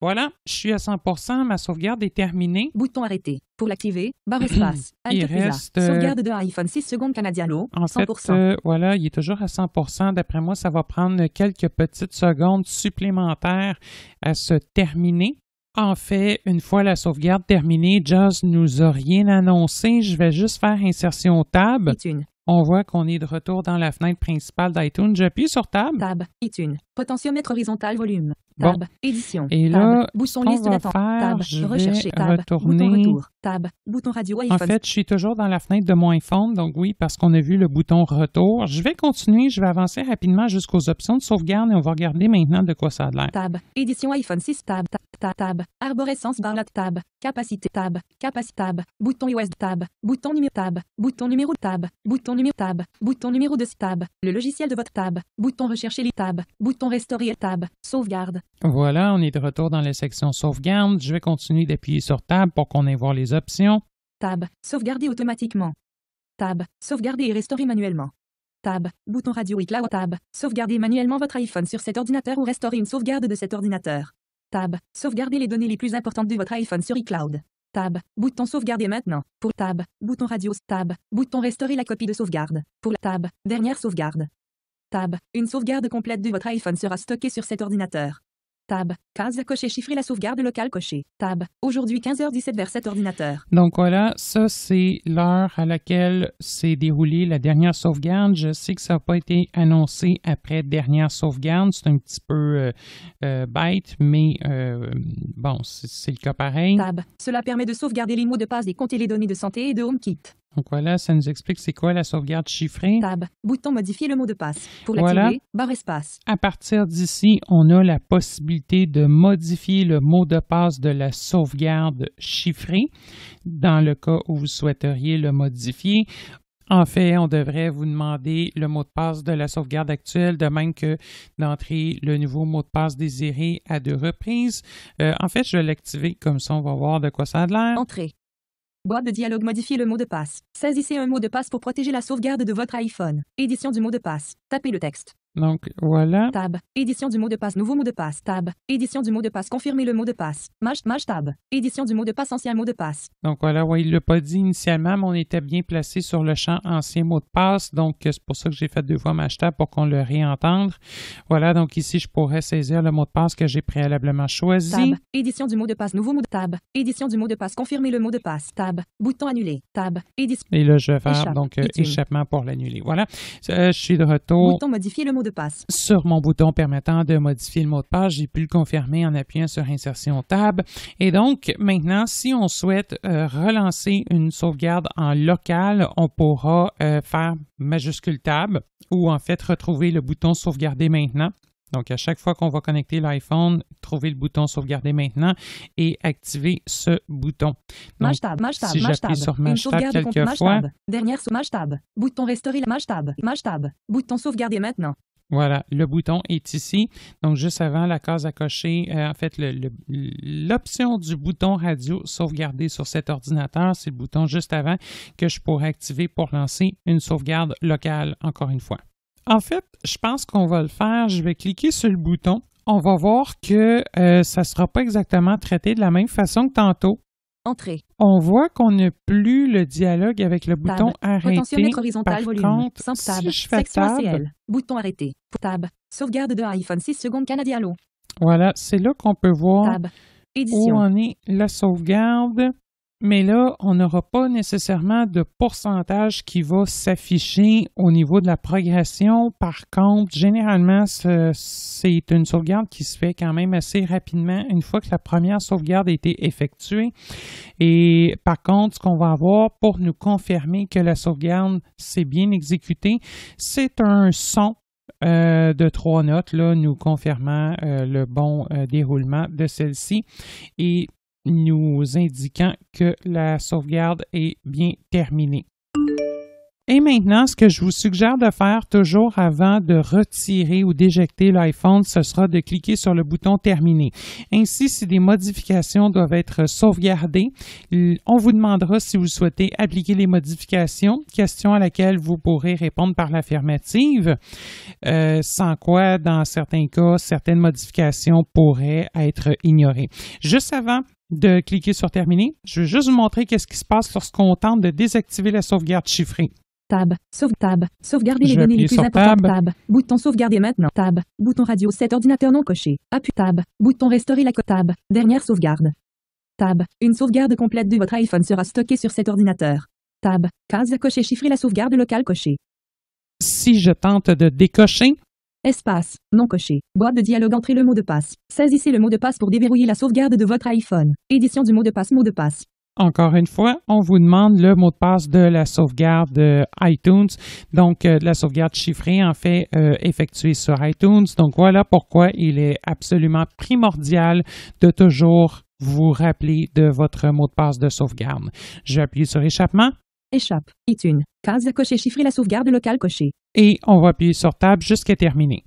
Voilà, je suis à 100 ma sauvegarde est terminée. Bouton arrêté. Pour l'activer, barre espace. il reste euh, sauvegarde de iPhone 6 secondes Canadiano. Oh, en 100%. fait, euh, voilà, il est toujours à 100 D'après moi, ça va prendre quelques petites secondes supplémentaires à se terminer. En fait, une fois la sauvegarde terminée, Jazz nous a rien annoncé. Je vais juste faire insertion tab ».« On voit qu'on est de retour dans la fenêtre principale d'iTunes. J'appuie sur Tab ».« Tab. iTunes. Potentiomètre horizontal volume. Édition. Et là, Tab. Bousson liste Je Tab, bouton radio iPhone. En fait, je suis toujours dans la fenêtre de mon iPhone, donc oui, parce qu'on a vu le bouton retour. Je vais continuer, je vais avancer rapidement jusqu'aux options de sauvegarde et on va regarder maintenant de quoi ça a l'air. Tab, édition iPhone 6, tab, tab, tab, arborescence barlotte, tab, capacité, tab, capacité, tab, bouton iOS, tab, bouton numéro, tab, bouton numéro, tab, bouton numéro, tab, bouton numéro de tab, le logiciel de votre tab, bouton rechercher les Tab. bouton restaurer tab, sauvegarde. Voilà, on est de retour dans la section sauvegarde. Je vais continuer d'appuyer sur tab pour qu'on ait voir les Tab. Sauvegarder automatiquement. Tab. Sauvegarder et restaurer manuellement. Tab. Bouton radio iCloud. Tab. Sauvegarder manuellement votre iPhone sur cet ordinateur ou restaurer une sauvegarde de cet ordinateur. Tab. Sauvegarder les données les plus importantes de votre iPhone sur iCloud. Tab. Bouton sauvegarder maintenant. Pour Tab. Bouton radio. Tab. Bouton restaurer la copie de sauvegarde. Pour Tab. Dernière sauvegarde. Tab. Une sauvegarde complète de votre iPhone sera stockée sur cet ordinateur. Tab. Case cocher chiffrer la sauvegarde locale cochée. Tab. Aujourd'hui 15h17 vers 7 ordinateur. Donc voilà, ça c'est l'heure à laquelle s'est déroulée la dernière sauvegarde. Je sais que ça n'a pas été annoncé après dernière sauvegarde. C'est un petit peu euh, euh, bête, mais euh, bon, c'est le cas pareil. Tab. Cela permet de sauvegarder les mots de passe et compter les données de santé et de HomeKit. Donc voilà, ça nous explique c'est quoi la sauvegarde chiffrée. Tab, bouton modifier le mot de passe. Pour l'activer, barre espace. À partir d'ici, on a la possibilité de modifier le mot de passe de la sauvegarde chiffrée dans le cas où vous souhaiteriez le modifier. En fait, on devrait vous demander le mot de passe de la sauvegarde actuelle, de même que d'entrer le nouveau mot de passe désiré à deux reprises. Euh, en fait, je vais l'activer comme ça, on va voir de quoi ça a l'air. Entrée. Boîte de dialogue Modifier le mot de passe. Saisissez un mot de passe pour protéger la sauvegarde de votre iPhone. Édition du mot de passe. Tapez le texte. Donc voilà. Tab. Édition du mot de passe. Nouveau mot de passe. Tab. Édition du mot de passe. Confirmer le mot de passe. Maj, maj tab. Édition du mot de passe. Ancien mot de passe. Donc voilà, ouais, il ne l'a pas dit initialement, mais on était bien placé sur le champ ancien mot de passe. Donc c'est pour ça que j'ai fait deux fois maj tab pour qu'on le réentende. Voilà, donc ici, je pourrais saisir le mot de passe que j'ai préalablement choisi. Tab. Édition du mot de passe. Nouveau mot de tab. Édition du mot de passe. Confirmer le mot de passe. Tab. Bouton annulé. Tab. Édition. Et là, je vais donc échappement pour l'annuler. Voilà. je suis de retour. Bouton modifier le de passe. Sur mon bouton permettant de modifier le mot de passe, j'ai pu le confirmer en appuyant sur Insertion Tab. Et donc, maintenant, si on souhaite euh, relancer une sauvegarde en local, on pourra euh, faire majuscule Tab ou en fait retrouver le bouton Sauvegarder maintenant. Donc, à chaque fois qu'on va connecter l'iPhone, trouver le bouton Sauvegarder maintenant et activer ce bouton. Donc, tab, si sur Dernière sous Mash Bouton Restaurer la Majtab. Tab. Bouton Sauvegarder maintenant. Voilà, le bouton est ici. Donc, juste avant la case à cocher, euh, en fait, l'option du bouton radio sauvegarder sur cet ordinateur, c'est le bouton juste avant que je pourrais activer pour lancer une sauvegarde locale, encore une fois. En fait, je pense qu'on va le faire. Je vais cliquer sur le bouton. On va voir que euh, ça ne sera pas exactement traité de la même façon que tantôt. Entrée. On voit qu'on n'a plus le dialogue avec le bouton arrêter. horizontal Par volume. Contre, Si je Bouton arrêté. Tab. Sauvegarde de iPhone 6 secondes Canadialo. Voilà, c'est là qu'on peut voir tab. Édition. où on est la sauvegarde. Mais là, on n'aura pas nécessairement de pourcentage qui va s'afficher au niveau de la progression. Par contre, généralement, c'est une sauvegarde qui se fait quand même assez rapidement une fois que la première sauvegarde a été effectuée. Et par contre, ce qu'on va avoir pour nous confirmer que la sauvegarde s'est bien exécutée, c'est un son euh, de trois notes, là, nous confirmant euh, le bon euh, déroulement de celle-ci. Et nous indiquant que la sauvegarde est bien terminée. Et maintenant, ce que je vous suggère de faire toujours avant de retirer ou d'éjecter l'iPhone, ce sera de cliquer sur le bouton Terminer. Ainsi, si des modifications doivent être sauvegardées, on vous demandera si vous souhaitez appliquer les modifications, question à laquelle vous pourrez répondre par l'affirmative, euh, sans quoi, dans certains cas, certaines modifications pourraient être ignorées. Juste avant de cliquer sur Terminer. Je vais juste vous montrer qu'est-ce qui se passe lorsqu'on tente de désactiver la sauvegarde chiffrée. Tab, sauve tab, sauvegarder les données les plus importantes. Tab. bouton sauvegarder maintenant. Tab, bouton radio cet ordinateur non coché. Appuie tab, bouton restaurer la tab, dernière sauvegarde. Tab, une sauvegarde complète de votre iPhone sera stockée sur cet ordinateur. Tab, case à cocher chiffrer la sauvegarde locale cochée. Si je tente de décocher, Espace, non coché. Boîte de dialogue entrer le mot de passe. Saisissez le mot de passe pour déverrouiller la sauvegarde de votre iPhone. Édition du mot de passe, mot de passe. Encore une fois, on vous demande le mot de passe de la sauvegarde euh, iTunes, donc de euh, la sauvegarde chiffrée en fait euh, effectuée sur iTunes. Donc voilà pourquoi il est absolument primordial de toujours vous rappeler de votre mot de passe de sauvegarde. Je sur échappement. Échappe, iTunes, case à cocher, chiffrer la sauvegarde locale cochée et on va appuyer sur Tab jusqu'à terminer.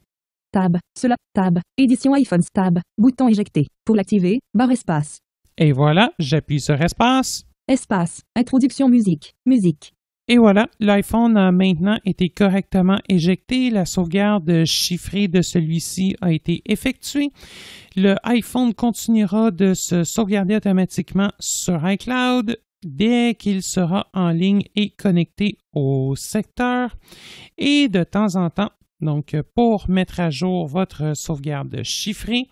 Tab, cela, Tab, édition iPhone, Tab, bouton éjecté. Pour l'activer, barre espace. Et voilà, j'appuie sur espace. Espace, introduction musique, musique. Et voilà, l'iPhone a maintenant été correctement éjecté, la sauvegarde chiffrée de celui-ci a été effectuée. Le iPhone continuera de se sauvegarder automatiquement sur iCloud dès qu'il sera en ligne et connecté au secteur et de temps en temps donc, pour mettre à jour votre sauvegarde chiffrée,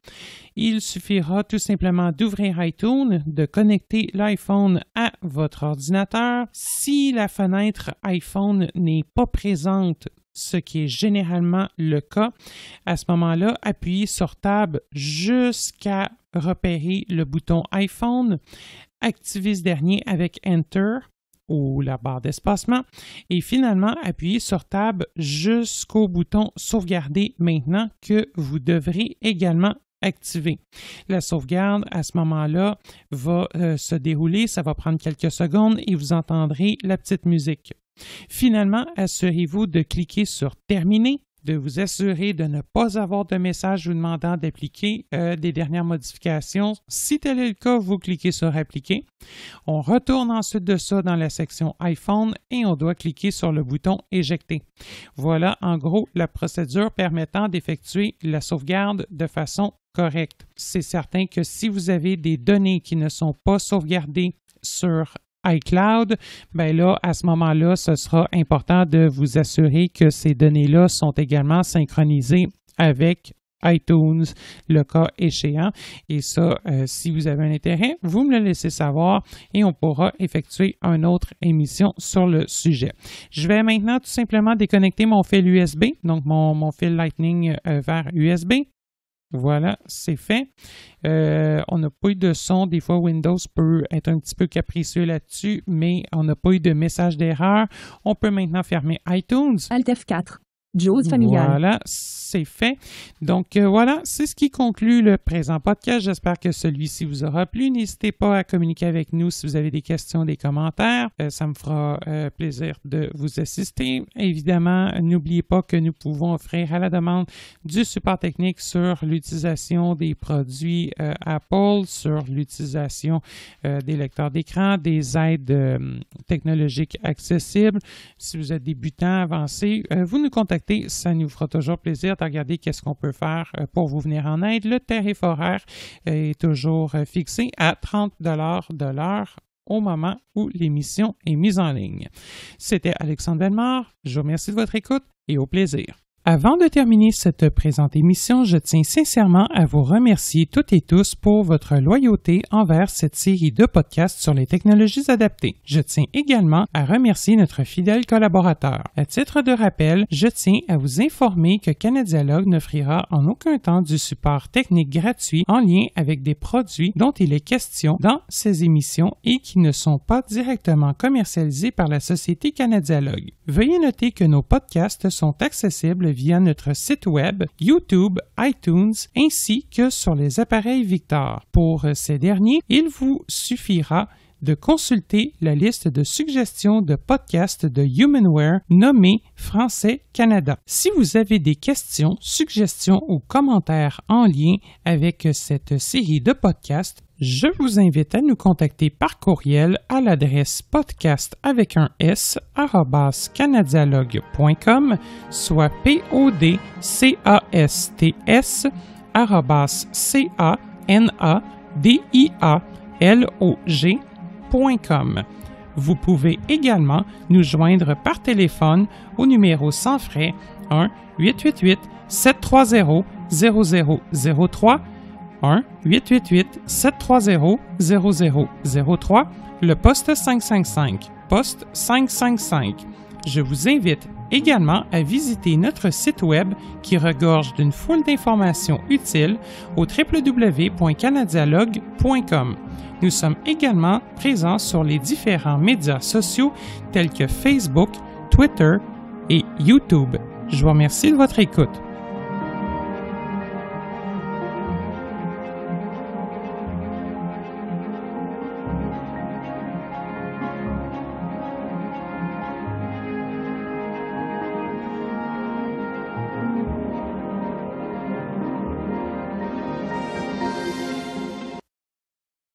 il suffira tout simplement d'ouvrir iTunes, de connecter l'iPhone à votre ordinateur. Si la fenêtre iPhone n'est pas présente, ce qui est généralement le cas, à ce moment-là, appuyez sur Tab jusqu'à repérer le bouton iPhone. Activez ce dernier avec Enter ou la barre d'espacement et finalement appuyez sur Tab jusqu'au bouton Sauvegarder maintenant que vous devrez également activer. La sauvegarde, à ce moment-là, va euh, se dérouler, ça va prendre quelques secondes et vous entendrez la petite musique. Finalement, assurez-vous de cliquer sur Terminer de vous assurer de ne pas avoir de message vous demandant d'appliquer euh, des dernières modifications. Si tel est le cas, vous cliquez sur Appliquer. On retourne ensuite de ça dans la section iPhone et on doit cliquer sur le bouton Éjecter. Voilà en gros la procédure permettant d'effectuer la sauvegarde de façon correcte. C'est certain que si vous avez des données qui ne sont pas sauvegardées sur iCloud, ben là, à ce moment-là, ce sera important de vous assurer que ces données-là sont également synchronisées avec iTunes, le cas échéant. Et ça, euh, si vous avez un intérêt, vous me le laissez savoir et on pourra effectuer une autre émission sur le sujet. Je vais maintenant tout simplement déconnecter mon fil USB, donc mon, fil Lightning euh, vers USB. Voilà, c'est fait. Euh, on n'a pas eu de son. Des fois, Windows peut être un petit peu capricieux là-dessus, mais on n'a pas eu de message d'erreur. On peut maintenant fermer iTunes. Alt F4. Voilà, c'est fait. Donc euh, voilà, c'est ce qui conclut le présent podcast. J'espère que celui-ci vous aura plu. N'hésitez pas à communiquer avec nous si vous avez des questions, des commentaires. Euh, ça me fera euh, plaisir de vous assister. Évidemment, n'oubliez pas que nous pouvons offrir à la demande du support technique sur l'utilisation des produits Apple, sur l'utilisation des lecteurs d'écran, des aides technologiques accessibles. Si vous êtes débutant, avancé, vous nous contactez ça nous fera toujours plaisir de regarder qu'est-ce qu'on peut faire euh, pour vous venir en aide. Le tarif horaire euh, est toujours euh, fixé à 30 de l'heure au moment où l'émission est mise en ligne. C'était Alexandre Delmar. Je vous remercie de votre écoute et au plaisir. Avant de terminer cette présente émission, je tiens sincèrement à vous remercier toutes et tous pour votre loyauté envers cette série de podcasts sur les technologies adaptées. Je tiens également à remercier notre fidèle collaborateur. À titre de rappel, je tiens à vous informer que Canadialogue n'offrira en aucun temps du support technique gratuit en lien avec des produits dont il est question dans ces émissions et qui ne sont pas directement commercialisés par la société Canadialogue. Veuillez noter que nos podcasts sont accessibles via notre site web, YouTube, iTunes ainsi que sur les appareils Victor. Pour euh, ces derniers, il vous suffira de consulter la liste de suggestions de podcasts de Humanware nommée Français Canada. Si vous avez des questions, suggestions ou commentaires en lien avec cette série de podcasts, je vous invite à nous contacter par courriel à l'adresse podcast avec un S canadialogue.com, soit p o d c a s t s a n a d i a l o g.com. Vous pouvez également nous joindre par téléphone au numéro sans frais 1 888 730 0003 1-888-730-0003, le poste 555, poste 555. Je vous invite également à visiter notre site web qui regorge d'une foule d'informations utiles au www.canadialogue.com. Nous sommes également présents sur les différents médias sociaux tels que Facebook, Twitter et YouTube. Je vous remercie de votre écoute.